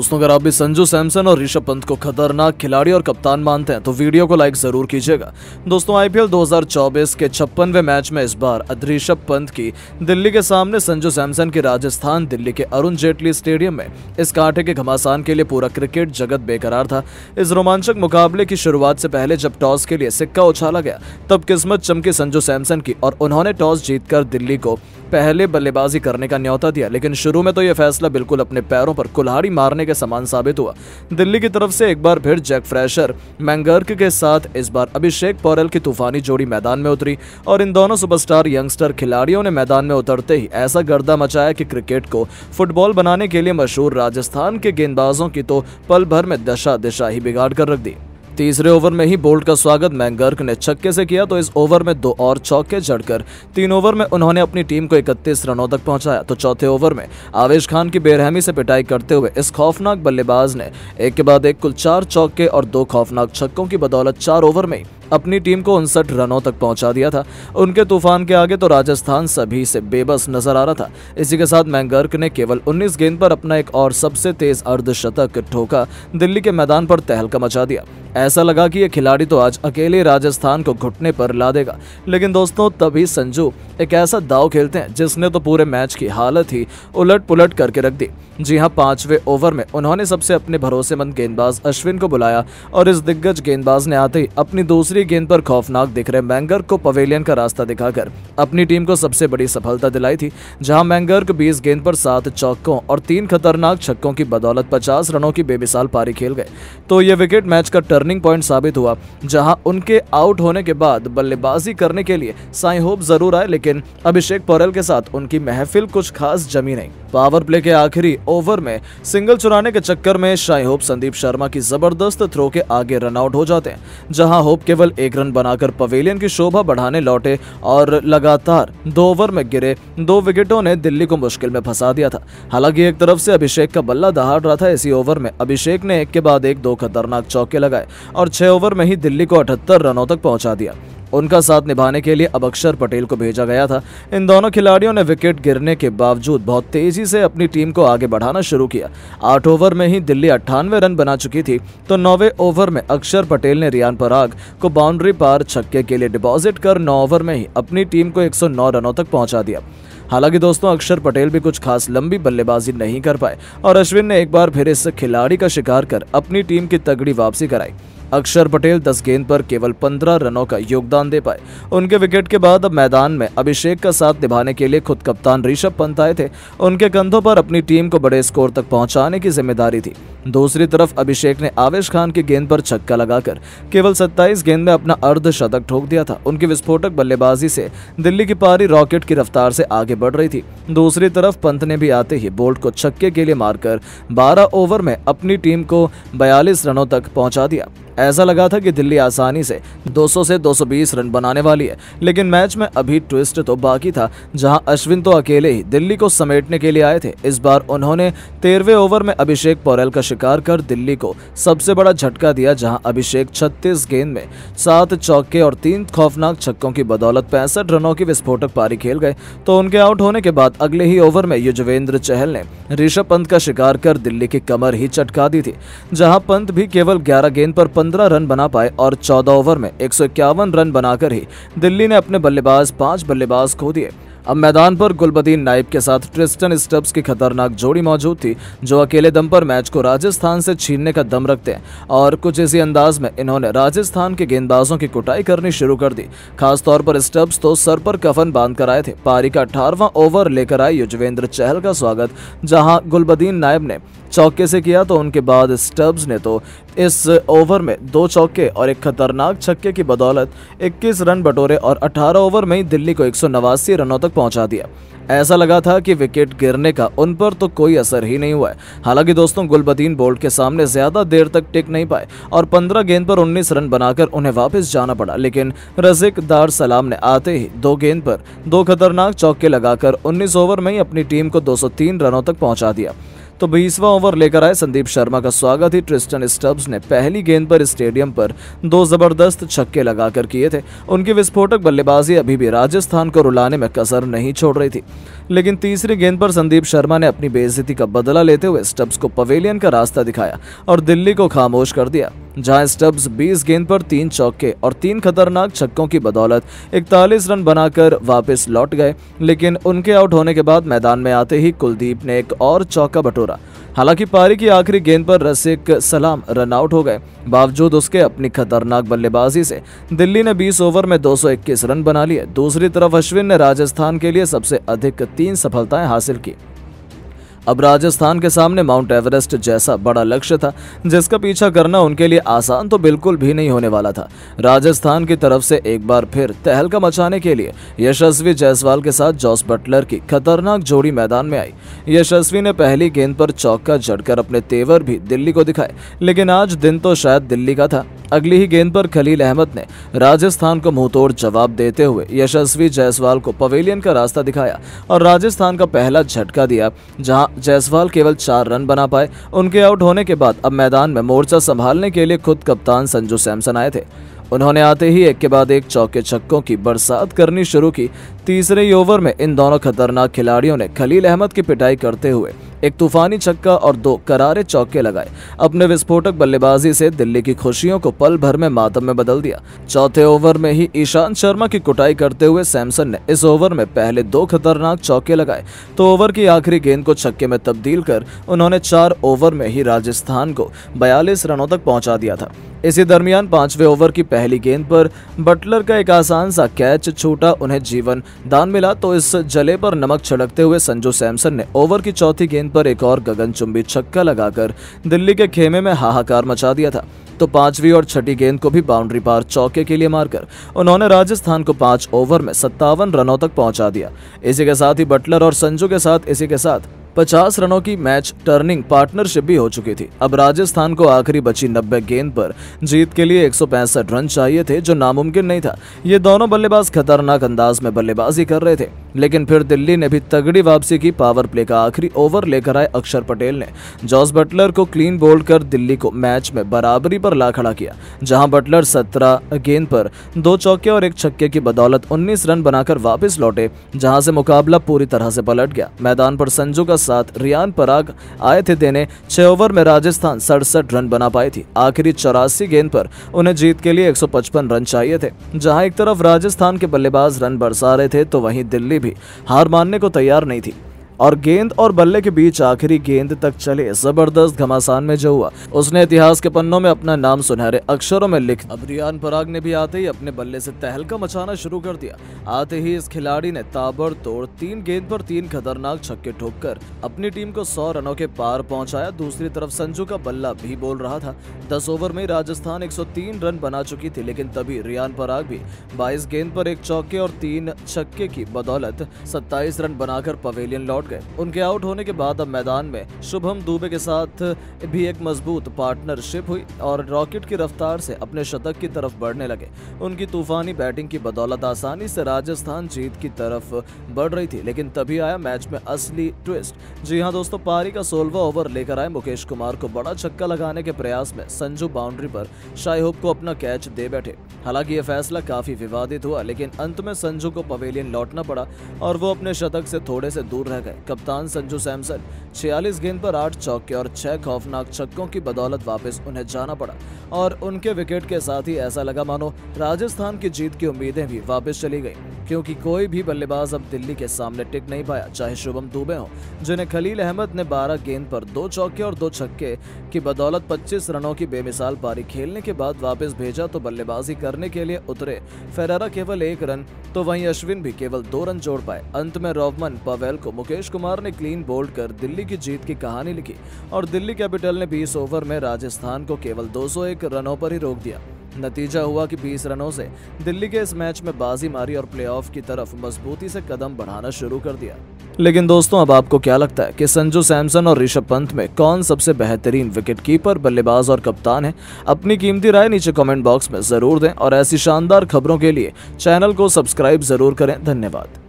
दोस्तों अगर आप भी संजू सैमसन और ऋषभ पंत को खतरनाक खिलाड़ी और कप्तान मानते हैं तो वीडियो को लाइक जरूर कीजिएगा दोस्तों आईपीएल 2024 के छप्पनवे मैच में इस बार ऋषभ पंत की दिल्ली के सामने संजू सैमसन की राजस्थान दिल्ली के अरुण जेटली स्टेडियम में इस कांटे के घमासान के लिए पूरा क्रिकेट जगत बेकरार था इस रोमांचक मुकाबले की शुरुआत से पहले जब टॉस के लिए सिक्का उछाला गया तब किस्मत चमकी संजू सैमसन की और उन्होंने टॉस जीतकर दिल्ली को पहले बल्लेबाजी करने का न्यौता दिया लेकिन शुरू में तो यह फैसला बिल्कुल अपने पैरों पर कुल्हाड़ी मारने के समान साबित हुआ दिल्ली की तरफ से एक बार फिर जैक फ्रेशर मैंगर्क के साथ इस बार अभिषेक पौरल की तूफानी जोड़ी मैदान में उतरी और इन दोनों सुपरस्टार यंगस्टर खिलाड़ियों ने मैदान में उतरते ही ऐसा गर्दा मचाया कि क्रिकेट को फुटबॉल बनाने के लिए मशहूर राजस्थान के गेंदबाजों की तो पल भर में दशा दिशा ही बिगाड़ कर रख दी तीसरे ओवर में ही बोल्ट का स्वागत मैंगर्क ने छक्के से किया तो इस ओवर में दो और चौके जड़कर तीन ओवर में उन्होंने अपनी टीम को इकतीस रनों तक पहुंचाया तो चौथे ओवर में आवेश खान की बेरहमी से पिटाई करते हुए इस खौफनाक बल्लेबाज ने एक के बाद एक कुल चार चौके और दो खौफनाक छक्कों की बदौलत चार ओवर में अपनी टीम को उनसठ रनों तक पहुंचा दिया था उनके तूफान के आगे तो राजस्थान सभी से बेबस नजर आ रहा था इसी के साथ मैंगर्क ने केवल 19 गेंद पर अपना एक और सबसे तेज अर्धशतक ठोका दिल्ली के मैदान पर तहलका मचा दिया ऐसा लगा कि ये खिलाड़ी तो आज अकेले राजस्थान को घुटने पर ला देगा लेकिन दोस्तों तभी संजू एक ऐसा दाव खेलते हैं जिसने तो पूरे मैच की हालत ही उलट पुलट करके रख दी जी हाँ पांचवें ओवर में उन्होंने सबसे अपने भरोसेमंद गेंदबाज अश्विन को बुलाया और इस दिग्गज गेंदबाज ने आते ही अपनी दूसरी दूसरी गेंद पर खौफनाक दिख रहे मैंगर्क को पवेलियन का रास्ता दिखाकर अपनी टीम को सबसे बड़ी सफलता दिलाई थी जहां मैंगर्क 20 गेंद पर सात चौकों और तीन खतरनाक छक्कों की बदौलत 50 रनों की बेमिसाल पारी खेल गए तो यह विकेट मैच का टर्निंग पॉइंट साबित हुआ जहाँ उनके आउट होने के बाद बल्लेबाजी करने के लिए साई होप जरूर आए लेकिन अभिषेक पौरल के साथ उनकी महफिल कुछ खास जमी नहीं पावर प्ले के आखिरी ओवर में सिंगल चुराने के चक्कर में शाई होप संदीप शर्मा की जबरदस्त थ्रो के आगे रनआउट हो जाते हैं जहां होप केवल केवल एक रन बनाकर पवेलियन की शोभा बढ़ाने लौटे और लगातार दो ओवर में गिरे दो विकेटों ने दिल्ली को मुश्किल में फंसा दिया था हालांकि एक तरफ से अभिषेक का बल्ला दहाड़ रहा था इसी ओवर में अभिषेक ने एक के बाद एक दो खतरनाक चौके लगाए और छह ओवर में ही दिल्ली को अठहत्तर रनों तक पहुंचा दिया उनका साथ निभाने के लिए अबक्षर पटेल को भेजा गया था इन दोनों खिलाड़ियों ने विकेट गिरने के बावजूद बहुत तेजी से अपनी टीम को आगे बढ़ाना शुरू किया आठ ओवर में ही दिल्ली अट्ठानवे रन बना चुकी थी तो नौवे ओवर में अक्षर पटेल ने रियान पराग को बाउंड्री पार छक्के के लिए डिपॉजिट कर नौ ओवर में ही अपनी टीम को एक रनों तक पहुंचा दिया हालांकि दोस्तों अक्षर पटेल भी कुछ खास लंबी बल्लेबाजी नहीं कर पाए और अश्विन ने एक बार फिर इस खिलाड़ी का शिकार कर अपनी टीम की तगड़ी वापसी कराई अक्षर पटेल दस गेंद पर केवल पंद्रह रनों का योगदान दे पाए उनके विकेट के बाद अब मैदान में अभिषेक का साथ निभाने के लिए खुद कप्तान ऋषभ पंत आए थे उनके कंधों पर अपनी टीम को बड़े स्कोर तक पहुंचाने की जिम्मेदारी थी दूसरी तरफ अभिषेक ने आवेश खान की गेंद पर छक्का लगाकर केवल 27 गेंद में अपना अर्धशतक ठोक दिया था उनकी विस्फोटक बल्लेबाजी से दिल्ली की पारी रॉकेट की रफ्तार से आगे बढ़ रही थी दूसरी तरफ पंत ने भी आते ही बोल्ट को छक्के के लिए मारकर 12 ओवर में अपनी टीम को 42 रनों तक पहुंचा दिया ऐसा लगा था कि दिल्ली आसानी से 200 से 220 रन बनाने वाली है लेकिन मैच में अभी ट्विस्ट तो बाकी था जहां अश्विन तो अकेले ही दिल्ली को समेटने के लिए आए थे इस बार उन्होंने तेरहवें ओवर में अभिषेक पौरेल का शिकार कर दिल्ली को सबसे बड़ा झटका दिया जहां अभिषेक 36 गेंद में सात चौके और तीन खौफनाक छक्कों की बदौलत पैंसठ रनों की विस्फोटक पारी खेल गए तो उनके आउट होने के बाद अगले ही ओवर में युजवेंद्र चहल ने ऋषभ पंत का शिकार कर दिल्ली की कमर ही चटका दी थी जहाँ पंत भी केवल ग्यारह गेंद पर पंद्रह रन बना पाए और चौदह ओवर में एक रन बनाकर ही दिल्ली ने अपने बल्लेबाज पांच बल्लेबाज खो दिए अब मैदान पर गुलबदीन नाइब के साथ ट्रिस्टन स्टब्स की खतरनाक जोड़ी मौजूद थी जो अकेले दम पर मैच को राजस्थान से छीनने का दम रखते हैं और कुछ इसी अंदाज में इन्होंने राजस्थान के गेंदबाजों की कुटाई करनी शुरू कर दी खासतौर पर स्टब्स तो सर पर कफन बांध कर आए थे पारी का अठारवा ओवर लेकर आई युजवेंद्र चहल का स्वागत जहाँ गुलबदीन नायब ने चौके से किया तो उनके बाद स्टब्स ने तो इस ओवर में दो चौके और एक खतरनाक छक्के की बदौलत 21 रन बटोरे और 18 ओवर में ही दिल्ली को एक रनों तक पहुंचा दिया ऐसा लगा था कि विकेट गिरने का उन पर तो कोई असर ही नहीं हुआ हालांकि दोस्तों गुलबदीन बोल्ट के सामने ज्यादा देर तक टिक नहीं पाए और 15 गेंद पर 19 रन बनाकर उन्हें वापस जाना पड़ा लेकिन रजिक दार सलाम ने आते ही दो गेंद पर दो खतरनाक चौके लगाकर 19 ओवर में ही अपनी टीम को 203 रनों तक पहुंचा दिया तो बीसवा ओवर लेकर आए संदीप शर्मा का स्वागत ही ट्रिस्टन स्टब्स ने पहली गेंद पर स्टेडियम पर दो जबरदस्त छक्के लगाकर किए थे उनकी विस्फोटक बल्लेबाजी अभी भी राजस्थान को रुलाने में कसर नहीं छोड़ रही थी लेकिन तीसरी गेंद पर संदीप शर्मा ने अपनी बेजती का बदला लेते हुए स्टब्स को पवेलियन का रास्ता दिखाया और दिल्ली को खामोश कर दिया जहां स्टब्स 20 गेंद पर तीन चौके और तीन खतरनाक छक्कों की बदौलत 41 रन बनाकर वापस लौट गए लेकिन उनके आउट होने के बाद मैदान में आते ही कुलदीप ने एक और चौका बटोरा पूरा हालांकि पारी की आखिरी गेंद पर रसिक सलाम रन आउट हो गए बावजूद उसके अपनी खतरनाक बल्लेबाजी से दिल्ली ने 20 ओवर में 221 रन बना लिए दूसरी तरफ अश्विन ने राजस्थान के लिए सबसे अधिक तीन सफलताएं हासिल की अब राजस्थान के सामने माउंट एवरेस्ट जैसा बड़ा लक्ष्य था जिसका पीछा करना उनके लिए आसान तो बिल्कुल भी नहीं होने वाला था राजस्थान की तरफ से एक बार फिर तहलका मचाने के लिए यशस्वी जायसवाल के साथ जॉस बटलर की खतरनाक जोड़ी मैदान में आई यशस्वी ने पहली गेंद पर चौका जड़कर अपने तेवर भी दिल्ली को दिखाए लेकिन आज दिन तो शायद दिल्ली का था अगली ही गेंद पर खलील अहमद ने राजस्थान को मुंहतोड़ जवाब देते हुए यशस्वी जायसवाल को पवेलियन का रास्ता दिखाया और राजस्थान का पहला झटका दिया जहां जायसवाल केवल चार रन बना पाए उनके आउट होने के बाद अब मैदान में मोर्चा संभालने के लिए खुद कप्तान संजू सैमसन आए थे उन्होंने आते ही एक के बाद एक चौके छक्कों की बरसात करनी शुरू की तीसरे ही ओवर में इन दोनों खतरनाक खिलाड़ियों ने खलील अहमद की पिटाई करते हुए एक तूफानी छक्का और दो करारे चौके लगाए अपने विस्फोटक बल्लेबाजी से दिल्ली की खुशियों को पल भर में मातम में बदल दिया चौथे ओवर में ही ईशांत शर्मा की कुटाई करते हुए सैमसन ने इस ओवर में पहले दो खतरनाक चौके लगाए तो ओवर की आखिरी गेंद को छक्के में तब्दील कर उन्होंने चार ओवर में ही राजस्थान को बयालीस रनों तक पहुंचा दिया था इसी दरमियान पांचवें ओवर की पहली गेंद पर बटलर का एक आसान सा कैच छूटा उन्हें जीवन दान मिला तो इस जले पर नमक छिड़कते हुए संजू सैमसन ने ओवर की चौथी गेंद पर एक और गगनचुंबी छक्का लगाकर दिल्ली के खेमे में हाहाकार मचा दिया था तो पांचवी और छठी गेंद को भी बाउंड्री पार चौके के लिए मारकर उन्होंने राजस्थान को पांच ओवर में सत्तावन रनों तक पहुंचा दिया इसी के साथ ही बटलर और संजू के साथ इसी के साथ पचास रनों की मैच टर्निंग पार्टनरशिप भी हो चुकी थी अब राजस्थान को आखिरी बची नब्बे गेंद पर जीत के लिए एक रन चाहिए थे जो नामुमकिन नहीं था ये दोनों बल्लेबाज खतरनाक अंदाज में बल्लेबाजी कर रहे थे लेकिन फिर दिल्ली ने भी तगड़ी वापसी की पावर प्ले का आखिरी ओवर लेकर आए अक्षर पटेल ने जॉस बटलर को क्लीन बोल्ड कर दिल्ली को मैच में बराबरी पर ला खड़ा किया जहां बटलर 17 गेंद पर दो चौके और एक छक्के की बदौलत 19 रन बनाकर वापस लौटे जहां से मुकाबला पूरी तरह से पलट गया मैदान पर संजू का साथ रियान पराग आए थे देने छह ओवर में राजस्थान सड़सठ रन बना पाई थी आखिरी चौरासी गेंद पर उन्हें जीत के लिए एक रन चाहिए थे जहाँ एक तरफ राजस्थान के बल्लेबाज रन बरसा रहे थे तो वही दिल्ली भी हार मानने को तैयार नहीं थी और गेंद और बल्ले के बीच आखिरी गेंद तक चले जबरदस्त घमासान में जो हुआ उसने इतिहास के पन्नों में अपना नाम सुनहरे अक्षरों में लिख अब रियान पराग ने भी आते ही अपने बल्ले से तहलका मचाना शुरू कर दिया आते ही इस खिलाड़ी ने तोड़ तीन गेंद पर तीन खतरनाक छक्के ठोक कर अपनी टीम को सौ रनों के पार पहुँचाया दूसरी तरफ संजू का बल्ला भी बोल रहा था दस ओवर में राजस्थान एक रन बना चुकी थी लेकिन तभी रियान पराग भी बाईस गेंद पर एक चौके और तीन छक्के की बदौलत सत्ताईस रन बनाकर पवेलियन लौट गए उनके आउट होने के बाद अब मैदान में शुभम दुबे के साथ भी एक मजबूत पार्टनरशिप हुई और रॉकेट की रफ्तार से अपने शतक की तरफ बढ़ने लगे उनकी तूफानी बैटिंग की बदौलत आसानी से राजस्थान जीत की तरफ बढ़ रही थी लेकिन तभी आया मैच में असली ट्विस्ट जी हाँ दोस्तों पारी का सोलवा ओवर लेकर आए मुकेश कुमार को बड़ा छक्का लगाने के प्रयास में संजू बाउंड्री पर शाहब को अपना कैच दे बैठे हालांकि यह फैसला काफी विवादित हुआ लेकिन अंत में संजू को पवेलियन लौटना पड़ा और वो अपने शतक से थोड़े से दूर रह गए कप्तान संजू सैमसन 46 गेंद पर आठ चौके और छह खौफनाक छक्कों की बदौलत वापस उन्हें जाना पड़ा और उनके विकेट के साथ ही ऐसा लगा मानो राजस्थान की जीत की उम्मीदें भी वापस चली गई क्योंकि कोई भी बल्लेबाज अब दिल्ली के सामने टिक नहीं पाया चाहे शुभम दुबे हो जिन्हें खलील अहमद ने बारह गेंद पर दो चौके और दो छक्के की बदौलत पच्चीस रनों की बेमिसाल पारी खेलने के बाद वापिस भेजा तो बल्लेबाजी करने के लिए उतरे फेरारा केवल एक रन तो वही अश्विन भी केवल दो रन जोड़ पाए अंत में रोवमन पवेल को मुकेश सुरेश कुमार ने क्लीन बोल्ड कर दिल्ली की जीत की कहानी लिखी और दिल्ली कैपिटल ने 20 ओवर में राजस्थान को केवल 201 रनों पर ही रोक दिया नतीजा हुआ कि 20 रनों से दिल्ली के इस मैच में बाजी मारी और प्लेऑफ की तरफ मजबूती से कदम बढ़ाना शुरू कर दिया लेकिन दोस्तों अब आपको क्या लगता है कि संजू सैमसन और ऋषभ पंत में कौन सबसे बेहतरीन विकेट कीपर बल्लेबाज और कप्तान है अपनी कीमती राय नीचे कमेंट बॉक्स में जरूर दें और ऐसी शानदार खबरों के लिए चैनल को सब्सक्राइब जरूर करें धन्यवाद